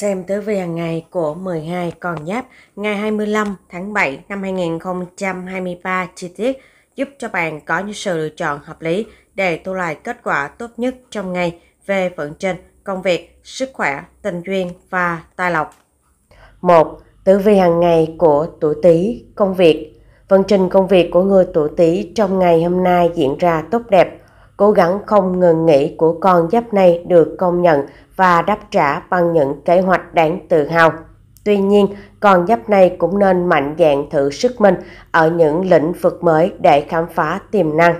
Xem tử vi hàng ngày của 12 con giáp ngày 25 tháng 7 năm 2023 chi tiết giúp cho bạn có những sự lựa chọn hợp lý để thu lại kết quả tốt nhất trong ngày về vận trình, công việc, sức khỏe, tình duyên và tài lộc. 1. Tử vi hàng ngày của tuổi Tý, công việc. Vận trình công việc của người tuổi Tý trong ngày hôm nay diễn ra tốt đẹp Cố gắng không ngừng nghỉ của con giáp này được công nhận và đáp trả bằng những kế hoạch đáng tự hào. Tuy nhiên, con giáp này cũng nên mạnh dạn thử sức mình ở những lĩnh vực mới để khám phá tiềm năng.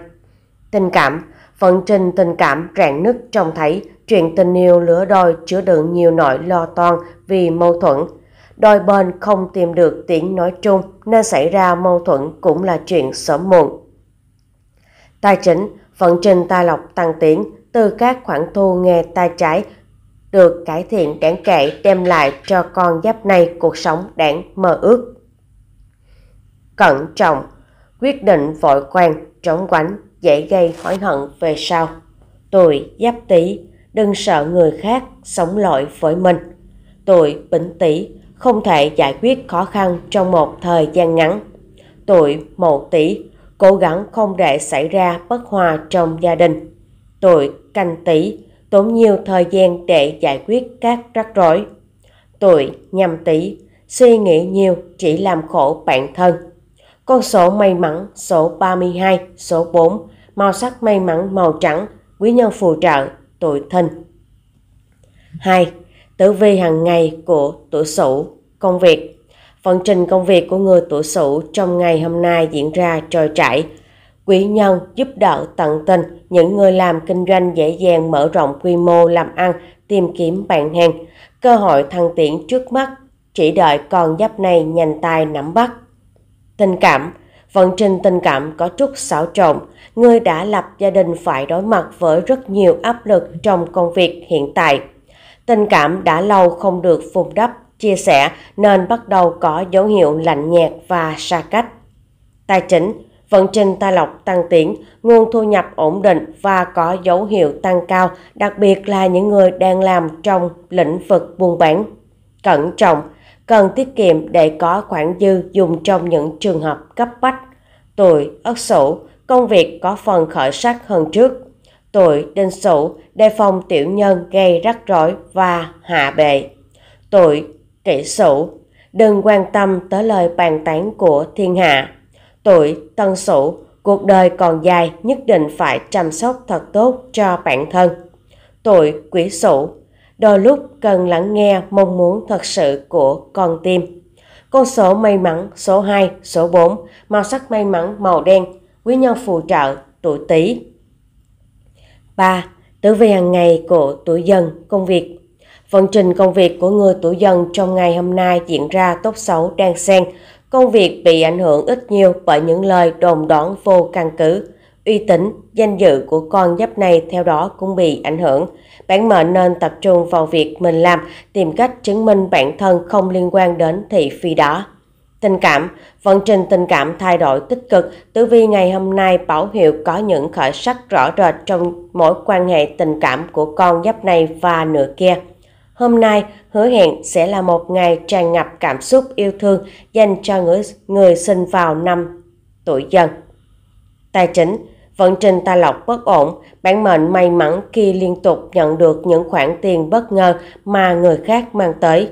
Tình cảm Vận trình tình cảm rạn nứt trông thấy chuyện tình yêu lửa đôi chứa đựng nhiều nỗi lo toan vì mâu thuẫn. Đôi bên không tìm được tiếng nói chung nên xảy ra mâu thuẫn cũng là chuyện sớm muộn. Tài chính Vận trình tài lộc tăng tiến từ các khoản thu nghề tay trái được cải thiện đáng kể đem lại cho con giáp này cuộc sống đáng mơ ước. Cẩn trọng, quyết định vội quan, trống quánh, dễ gây hối hận về sau. Tuổi giáp tý đừng sợ người khác sống lỗi với mình. Tuổi bính tý không thể giải quyết khó khăn trong một thời gian ngắn. Tuổi mậu tý cố gắng không để xảy ra bất hòa trong gia đình. Tuổi canh tý tốn nhiều thời gian để giải quyết các rắc rối. Tuổi nhâm tý suy nghĩ nhiều chỉ làm khổ bản thân. Con số may mắn số 32, số 4, màu sắc may mắn màu trắng, quý nhân phù trợ, tuổi thìn. 2. Tử vi hàng ngày của tuổi Sửu, công việc Phần trình công việc của người tuổi Sửu trong ngày hôm nay diễn ra trôi chảy. Quý nhân giúp đỡ tận tình những người làm kinh doanh dễ dàng mở rộng quy mô làm ăn, tìm kiếm bạn hàng. Cơ hội thăng tiến trước mắt, chỉ đợi con giáp này nhanh tay nắm bắt. Tình cảm Vận trình tình cảm có chút xáo trộn, người đã lập gia đình phải đối mặt với rất nhiều áp lực trong công việc hiện tại. Tình cảm đã lâu không được phun đắp chia sẻ nên bắt đầu có dấu hiệu lạnh nhạt và xa cách. Tài chính, vận trình tài lộc tăng tiến, nguồn thu nhập ổn định và có dấu hiệu tăng cao, đặc biệt là những người đang làm trong lĩnh vực buôn bán. Cẩn trọng, cần tiết kiệm để có khoản dư dùng trong những trường hợp cấp bách. Tuổi Ất Sửu, công việc có phần khởi sắc hơn trước. Tuổi Đinh Sửu, đề phòng tiểu nhân gây rắc rối và hạ bệ. Tuổi trị sửu, đừng quan tâm tới lời bàn tán của thiên hạ. Tuổi tân sửu, cuộc đời còn dài nhất định phải chăm sóc thật tốt cho bản thân. Tuổi quỷ sửu, đôi lúc cần lắng nghe mong muốn thật sự của con tim. Con số may mắn số 2, số 4, màu sắc may mắn màu đen, quý nhân phù trợ tuổi Tý. 3. Tử vi hàng ngày của tuổi dần, công việc Vận trình công việc của người tuổi dần trong ngày hôm nay diễn ra tốt xấu đang xen. Công việc bị ảnh hưởng ít nhiều bởi những lời đồn đoán vô căn cứ. Uy tín, danh dự của con giáp này theo đó cũng bị ảnh hưởng. Bản mệnh nên tập trung vào việc mình làm, tìm cách chứng minh bản thân không liên quan đến thị phi đó. Tình cảm, vận trình tình cảm thay đổi tích cực, tử vi ngày hôm nay bảo hiệu có những khởi sắc rõ rệt trong mối quan hệ tình cảm của con giáp này và nửa kia. Hôm nay hứa hẹn sẽ là một ngày tràn ngập cảm xúc yêu thương dành cho người, người sinh vào năm tuổi dần. Tài chính Vận trình tài lộc bất ổn, bản mệnh may mắn khi liên tục nhận được những khoản tiền bất ngờ mà người khác mang tới.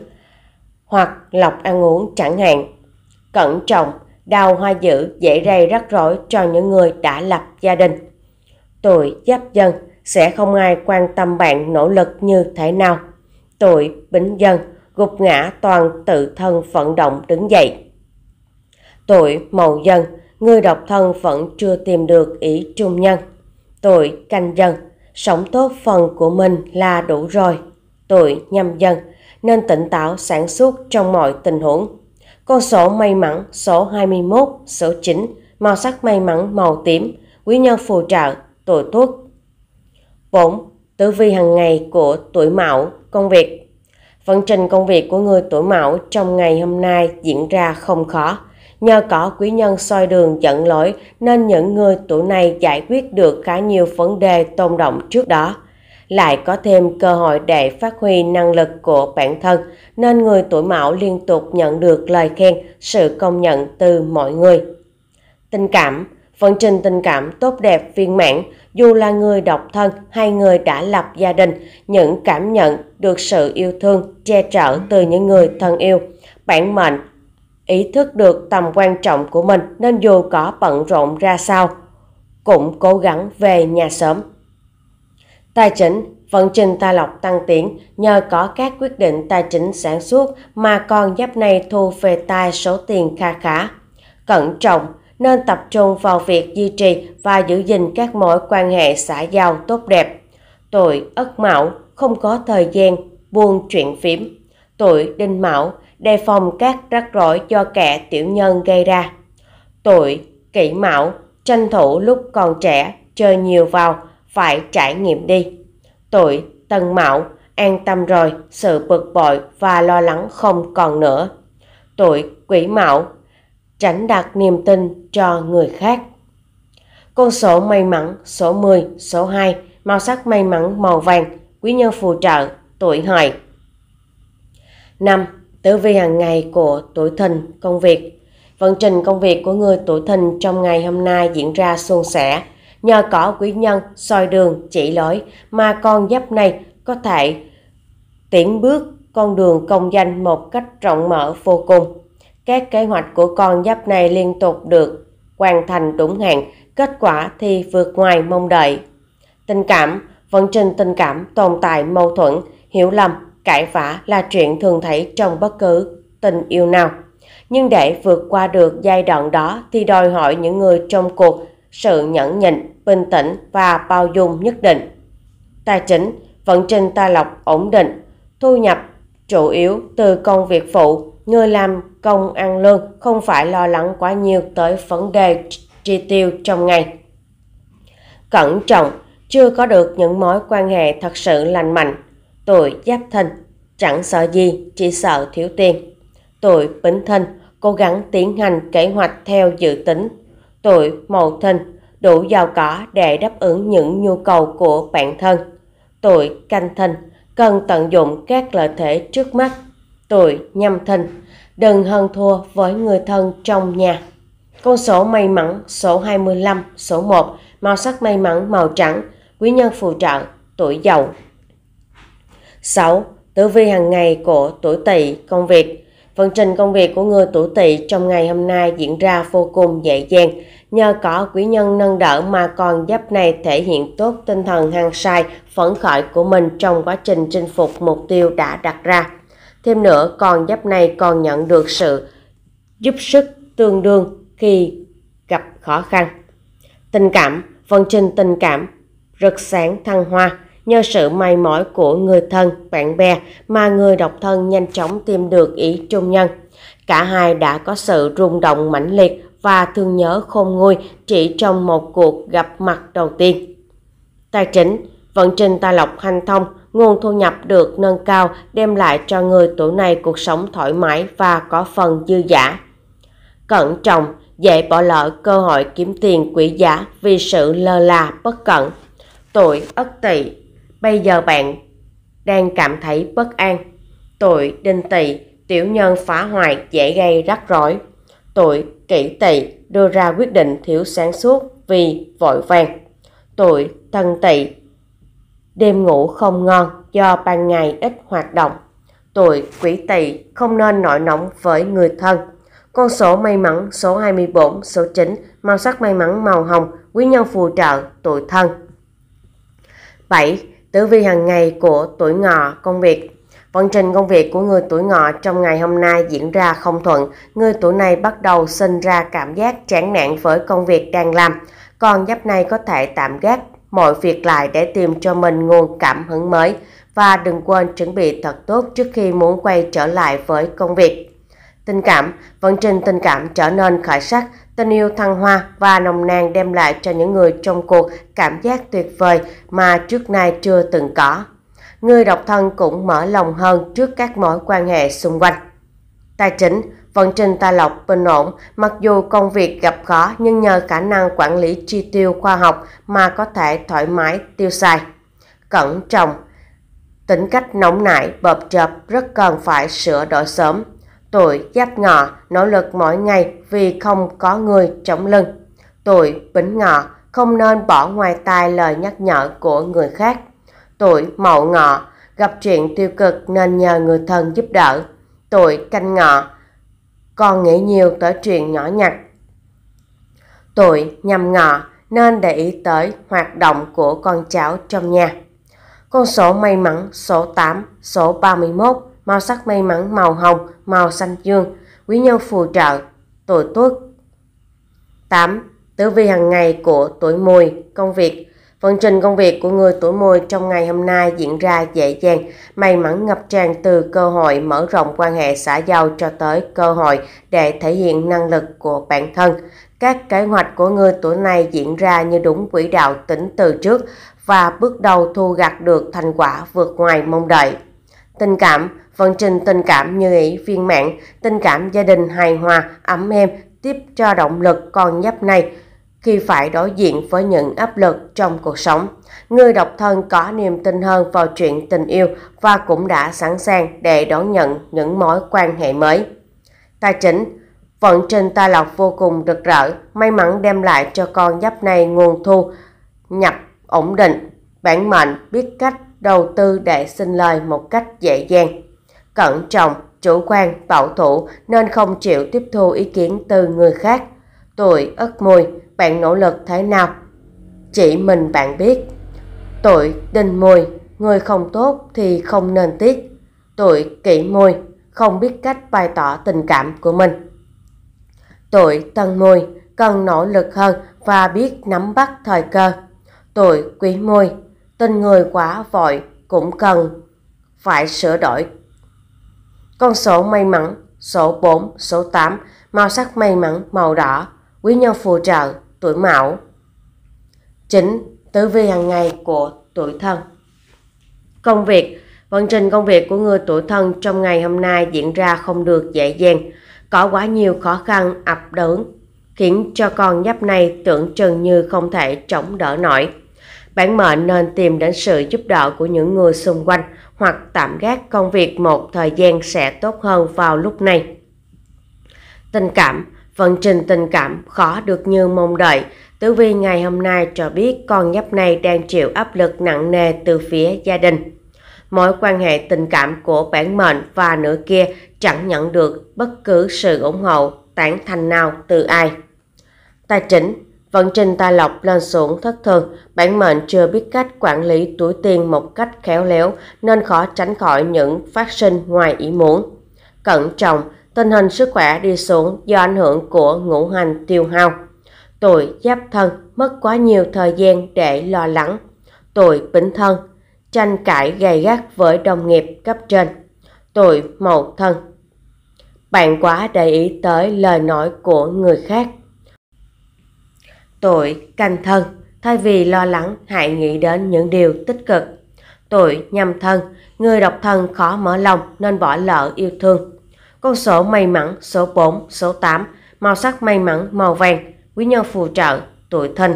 Hoặc lọc ăn uống chẳng hạn. Cẩn trọng, đau hoa dữ dễ gây rắc rối cho những người đã lập gia đình. Tuổi giáp dân sẽ không ai quan tâm bạn nỗ lực như thế nào. Tuổi Bính Dân gục ngã toàn tự thân vận động đứng dậy. Tuổi Mậu Dân người độc thân vẫn chưa tìm được ý trung nhân. Tuổi Canh Dân sống tốt phần của mình là đủ rồi. Tuổi Nhâm Dân nên tỉnh táo sản xuất trong mọi tình huống. Con số may mắn số 21, số 9, màu sắc may mắn màu tím, quý nhân phù trợ, tuổi tuất 4. Tử vi hàng ngày của tuổi Mão công việc. Vận trình công việc của người tuổi mão trong ngày hôm nay diễn ra không khó. Nhờ có quý nhân soi đường dẫn lối nên những người tuổi này giải quyết được khá nhiều vấn đề tồn động trước đó. Lại có thêm cơ hội để phát huy năng lực của bản thân nên người tuổi mão liên tục nhận được lời khen, sự công nhận từ mọi người. Tình cảm vận trình tình cảm tốt đẹp viên mãn, dù là người độc thân hay người đã lập gia đình, những cảm nhận được sự yêu thương che chở từ những người thân yêu, bản mệnh ý thức được tầm quan trọng của mình nên dù có bận rộn ra sao cũng cố gắng về nhà sớm. Tài chính, vận trình tài lộc tăng tiến nhờ có các quyết định tài chính sản xuất mà con giáp này thu về tài số tiền kha khá. Cẩn trọng, nên tập trung vào việc duy trì và giữ gìn các mối quan hệ xã giao tốt đẹp. Tuổi Ất Mão không có thời gian buông chuyện phím. Tuổi Đinh Mão đề phòng các rắc rối do kẻ tiểu nhân gây ra. Tuổi Kỷ Mão tranh thủ lúc còn trẻ chơi nhiều vào phải trải nghiệm đi. Tuổi Tân Mão an tâm rồi, sự bực bội và lo lắng không còn nữa. Tuổi Quỷ Mão chẳng đặt niềm tin cho người khác. Con số may mắn số 10, số 2, màu sắc may mắn màu vàng, quý nhân phù trợ, tuổi hợi. 5. Tử vi hàng ngày của tuổi thìn công việc. Vận trình công việc của người tuổi thìn trong ngày hôm nay diễn ra suôn sẻ. Nhờ có quý nhân soi đường chỉ lối mà con giáp này có thể tiến bước con đường công danh một cách rộng mở vô cùng. Các kế hoạch của con giáp này liên tục được hoàn thành đúng hạn, kết quả thì vượt ngoài mong đợi. Tình cảm, vận trình tình cảm tồn tại mâu thuẫn, hiểu lầm, cãi vã là chuyện thường thấy trong bất cứ tình yêu nào. Nhưng để vượt qua được giai đoạn đó thì đòi hỏi những người trong cuộc sự nhẫn nhịn, bình tĩnh và bao dung nhất định. Tài chính, vận trình tài lộc ổn định, thu nhập chủ yếu từ công việc phụ, người làm công ăn lương không phải lo lắng quá nhiều tới vấn đề chi tiêu trong ngày. Cẩn trọng, chưa có được những mối quan hệ thật sự lành mạnh. Tuổi giáp thìn, chẳng sợ gì, chỉ sợ thiếu tiền. Tuổi bính thìn, cố gắng tiến hành kế hoạch theo dự tính. Tuổi mậu thìn, đủ giàu có để đáp ứng những nhu cầu của bản thân. Tuổi canh thìn, cần tận dụng các lợi thế trước mắt tuổi nhâm thìn đừng hơn thua với người thân trong nhà. Con số may mắn số 25, số 1, màu sắc may mắn màu trắng, quý nhân phù trợ, tuổi giàu. 6. Tử vi hàng ngày của tuổi tỵ công việc. phần trình công việc của người tuổi tỵ trong ngày hôm nay diễn ra vô cùng dễ dàng. Nhờ có quý nhân nâng đỡ mà còn giáp này thể hiện tốt tinh thần hăng sai, phấn khởi của mình trong quá trình chinh phục mục tiêu đã đặt ra. Thêm nữa, con giáp này còn nhận được sự giúp sức tương đương khi gặp khó khăn. Tình cảm, vận trình tình cảm rực sáng thăng hoa nhờ sự may mỏi của người thân, bạn bè mà người độc thân nhanh chóng tìm được ý trung nhân. Cả hai đã có sự rung động mãnh liệt và thương nhớ khôn nguôi chỉ trong một cuộc gặp mặt đầu tiên. Tài chính, vận trình tài lộc hành thông nguồn thu nhập được nâng cao đem lại cho người tuổi này cuộc sống thoải mái và có phần dư giả. Cẩn trọng, dễ bỏ lỡ cơ hội kiếm tiền quỹ giá vì sự lơ là bất cẩn. Tuổi Ất Tỵ, bây giờ bạn đang cảm thấy bất an. Tuổi Đinh Tỵ, tiểu nhân phá hoại dễ gây rắc rối. Tuổi Kỷ Tỵ đưa ra quyết định thiếu sáng suốt vì vội vàng. Tuổi thân Tỵ đêm ngủ không ngon do ban ngày ít hoạt động. Tuổi quỷ tỵ không nên nổi nóng với người thân. Con số may mắn số 24, số 9, màu sắc may mắn màu hồng, quý nhân phù trợ, tuổi thân. 7. Tử vi hàng ngày của tuổi ngọ, công việc Vận trình công việc của người tuổi ngọ trong ngày hôm nay diễn ra không thuận. Người tuổi này bắt đầu sinh ra cảm giác chán nản với công việc đang làm. Còn giáp này có thể tạm gác mọi việc lại để tìm cho mình nguồn cảm hứng mới và đừng quên chuẩn bị thật tốt trước khi muốn quay trở lại với công việc. Tình cảm, vận trình tình cảm trở nên khởi sắc, tình yêu thăng hoa và nồng nàn đem lại cho những người trong cuộc cảm giác tuyệt vời mà trước nay chưa từng có. Người độc thân cũng mở lòng hơn trước các mối quan hệ xung quanh. Tài chính Vận trình Tài Lộc bình ổn, mặc dù công việc gặp khó nhưng nhờ khả năng quản lý chi tiêu khoa học mà có thể thoải mái tiêu xài. Cẩn trọng Tính cách nóng nảy, bợp chợp rất cần phải sửa đổi sớm. Tuổi giáp ngọ, nỗ lực mỗi ngày vì không có người chống lưng. Tuổi bính ngọ, không nên bỏ ngoài tai lời nhắc nhở của người khác. Tuổi mậu ngọ, gặp chuyện tiêu cực nên nhờ người thân giúp đỡ. Tuổi canh ngọ, còn nghĩ nhiều tới chuyện nhỏ nhặt. Tuổi nhằm ngọ nên để ý tới hoạt động của con cháu trong nhà. Con số may mắn số 8, số 31, màu sắc may mắn màu hồng, màu xanh dương, quý nhân phù trợ, tuổi tuất. 8. Tử vi hàng ngày của tuổi mùi, công việc, Vận trình công việc của người tuổi mùi trong ngày hôm nay diễn ra dễ dàng, may mắn ngập tràn từ cơ hội mở rộng quan hệ xã giao cho tới cơ hội để thể hiện năng lực của bản thân. Các kế hoạch của người tuổi này diễn ra như đúng quỹ đạo tính từ trước và bước đầu thu gặt được thành quả vượt ngoài mong đợi. Tình cảm, vận trình tình cảm như ý viên mãn, tình cảm gia đình hài hòa, ấm êm, tiếp cho động lực con nhấp này – khi phải đối diện với những áp lực trong cuộc sống. Người độc thân có niềm tin hơn vào chuyện tình yêu và cũng đã sẵn sàng để đón nhận những mối quan hệ mới. Tài chính Vận trình tài lộc vô cùng rực rỡ, may mắn đem lại cho con giáp này nguồn thu, nhập ổn định, bản mệnh biết cách đầu tư để sinh lời một cách dễ dàng. Cẩn trọng, chủ quan, bảo thủ nên không chịu tiếp thu ý kiến từ người khác. Tuổi ất mùi, bạn nỗ lực thế nào. Chỉ mình bạn biết. Tuổi đinh mùi, người không tốt thì không nên tiếc. Tuổi kỷ mùi, không biết cách bày tỏ tình cảm của mình. Tuổi tân mùi, cần nỗ lực hơn và biết nắm bắt thời cơ. Tuổi quý mùi, tình người quá vội cũng cần phải sửa đổi. Con số may mắn, số 4, số 8, màu sắc may mắn màu đỏ, quý nhân phù trợ tuổi mão chính tử vi hàng ngày của tuổi thân công việc vận trình công việc của người tuổi thân trong ngày hôm nay diễn ra không được dễ dàng có quá nhiều khó khăn ập đớn khiến cho con giáp này tưởng chừng như không thể chống đỡ nổi bản mệnh nên tìm đến sự giúp đỡ của những người xung quanh hoặc tạm gác công việc một thời gian sẽ tốt hơn vào lúc này tình cảm Vận trình tình cảm khó được như mong đợi. Tử Vi ngày hôm nay cho biết con nhóc này đang chịu áp lực nặng nề từ phía gia đình. Mối quan hệ tình cảm của bản mệnh và nửa kia chẳng nhận được bất cứ sự ủng hộ, tán thành nào từ ai. Tài chính Vận trình tài lộc lên xuống thất thường, bản mệnh chưa biết cách quản lý túi tiền một cách khéo léo nên khó tránh khỏi những phát sinh ngoài ý muốn. Cẩn trọng, Tình hình sức khỏe đi xuống do ảnh hưởng của ngũ hành tiêu hao. Tuổi giáp thân mất quá nhiều thời gian để lo lắng. Tuổi bính thân tranh cãi gay gắt với đồng nghiệp cấp trên. Tuổi mậu thân bạn quá để ý tới lời nói của người khác. Tuổi canh thân thay vì lo lắng hãy nghĩ đến những điều tích cực. Tuổi nhâm thân người độc thân khó mở lòng nên bỏ lỡ yêu thương con số may mắn số 4, số 8, màu sắc may mắn màu vàng, quý nhân phù trợ, tuổi thìn.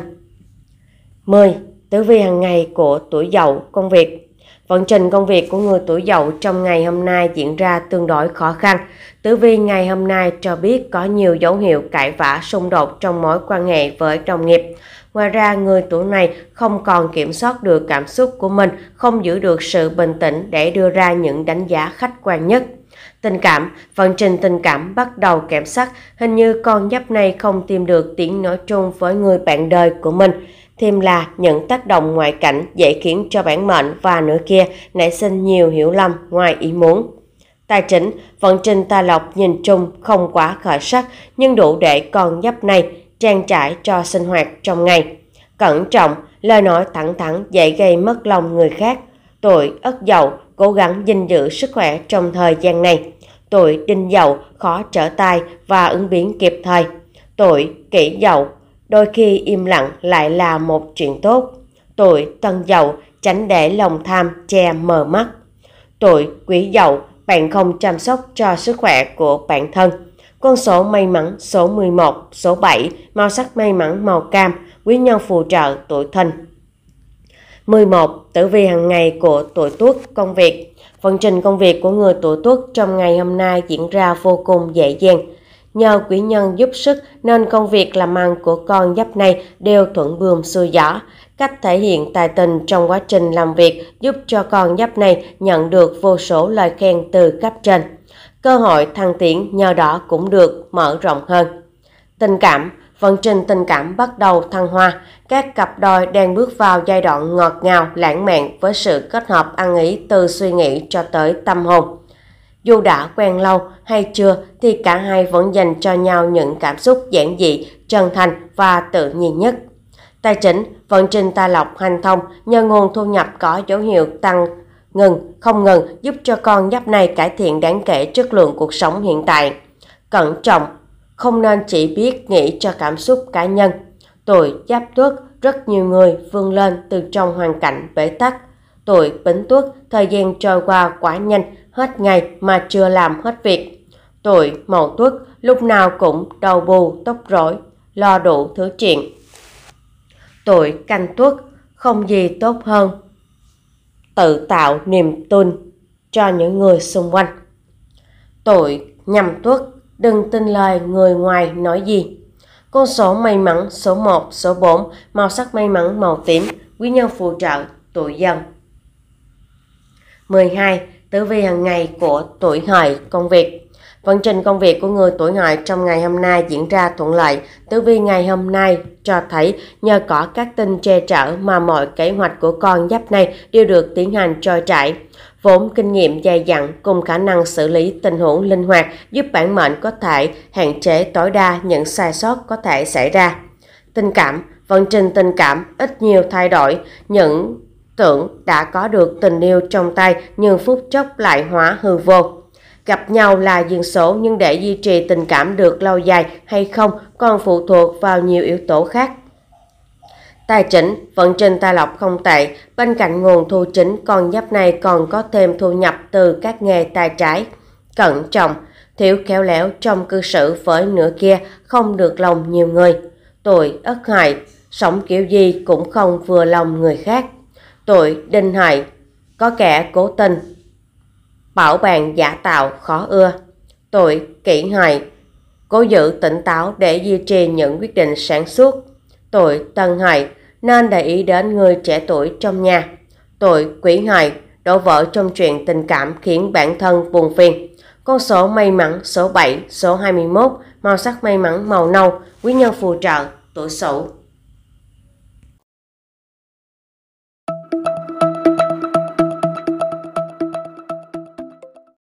10. Tử vi hàng ngày của tuổi dậu công việc Vận trình công việc của người tuổi dậu trong ngày hôm nay diễn ra tương đối khó khăn. Tử vi ngày hôm nay cho biết có nhiều dấu hiệu cãi vã xung đột trong mối quan hệ với đồng nghiệp. Ngoài ra, người tuổi này không còn kiểm soát được cảm xúc của mình, không giữ được sự bình tĩnh để đưa ra những đánh giá khách quan nhất. Tình cảm, vận trình tình cảm bắt đầu kém sắc, hình như con giáp này không tìm được tiếng nói chung với người bạn đời của mình. Thêm là những tác động ngoại cảnh dễ khiến cho bản mệnh và nửa kia nảy sinh nhiều hiểu lầm ngoài ý muốn. Tài chính, vận trình tài lộc nhìn chung không quá khởi sắc nhưng đủ để con giáp này trang trải cho sinh hoạt trong ngày. Cẩn trọng, lời nói thẳng thắn dễ gây mất lòng người khác. tội Ất Dậu cố gắng gìn giữ sức khỏe trong thời gian này. Tuổi đinh dậu khó trở tay và ứng biến kịp thời. Tuổi kỷ dậu đôi khi im lặng lại là một chuyện tốt. Tuổi tân dậu tránh để lòng tham che mờ mắt. Tuổi quý dậu bạn không chăm sóc cho sức khỏe của bản thân. Con số may mắn số 11, số 7, màu sắc may mắn màu cam, quý nhân phù trợ tuổi thìn 11. Tử vi hàng ngày của tuổi Tuất công việc. phần trình công việc của người tuổi Tuất trong ngày hôm nay diễn ra vô cùng dễ dàng. Nhờ quý nhân giúp sức nên công việc làm ăn của con giáp này đều thuận buồm xuôi gió. Cách thể hiện tài tình trong quá trình làm việc giúp cho con giáp này nhận được vô số lời khen từ cấp trên. Cơ hội thăng tiến nhờ đó cũng được mở rộng hơn. Tình cảm vận vâng, trình tình cảm bắt đầu thăng hoa. Các cặp đôi đang bước vào giai đoạn ngọt ngào, lãng mạn với sự kết hợp ăn ý từ suy nghĩ cho tới tâm hồn. Dù đã quen lâu hay chưa thì cả hai vẫn dành cho nhau những cảm xúc giản dị, chân thành và tự nhiên nhất. Tài chính, vận trình tài lộc hành thông nhờ nguồn thu nhập có dấu hiệu tăng ngừng, không ngừng giúp cho con giáp này cải thiện đáng kể chất lượng cuộc sống hiện tại. Cẩn trọng, không nên chỉ biết nghĩ cho cảm xúc cá nhân. Tuổi giáp tuất, rất nhiều người vươn lên từ trong hoàn cảnh bế tắc. Tuổi bính tuất, thời gian trôi qua quá nhanh, hết ngày mà chưa làm hết việc. Tuổi mậu tuất, lúc nào cũng đầu bù, tóc rối, lo đủ thứ chuyện. Tuổi canh tuất, không gì tốt hơn. Tự tạo niềm tin cho những người xung quanh. Tuổi nhâm tuất, đừng tin lời người ngoài nói gì. Con số may mắn số 1, số 4, màu sắc may mắn màu tím, quý nhân phù trợ tuổi dần. 12. Tử vi hàng ngày của tuổi hợi công việc. Vận trình công việc của người tuổi hợi trong ngày hôm nay diễn ra thuận lợi. Tử vi ngày hôm nay cho thấy nhờ có các tin che chở mà mọi kế hoạch của con giáp này đều được tiến hành trôi chảy vốn kinh nghiệm dày dặn cùng khả năng xử lý tình huống linh hoạt giúp bản mệnh có thể hạn chế tối đa những sai sót có thể xảy ra. Tình cảm, vận trình tình cảm ít nhiều thay đổi, những tưởng đã có được tình yêu trong tay nhưng phút chốc lại hóa hư vô. Gặp nhau là duyên số nhưng để duy trì tình cảm được lâu dài hay không còn phụ thuộc vào nhiều yếu tố khác. Tài chính, vận trình tài lộc không tệ, bên cạnh nguồn thu chính con giáp này còn có thêm thu nhập từ các nghề tài trái. Cẩn trọng, thiếu khéo léo trong cư xử với nửa kia không được lòng nhiều người. Tuổi ất hại, sống kiểu gì cũng không vừa lòng người khác. Tuổi đinh hại, có kẻ cố tình. Bảo bàn giả tạo khó ưa. Tuổi kỷ hại, cố giữ tỉnh táo để duy trì những quyết định sản xuất Tuổi tân hại, nên để ý đến người trẻ tuổi trong nhà. Tuổi quỷ hợi, đổ vỡ trong chuyện tình cảm khiến bản thân buồn phiền. Con số may mắn số 7, số 21, màu sắc may mắn màu nâu, quý nhân phù trợ, tuổi sửu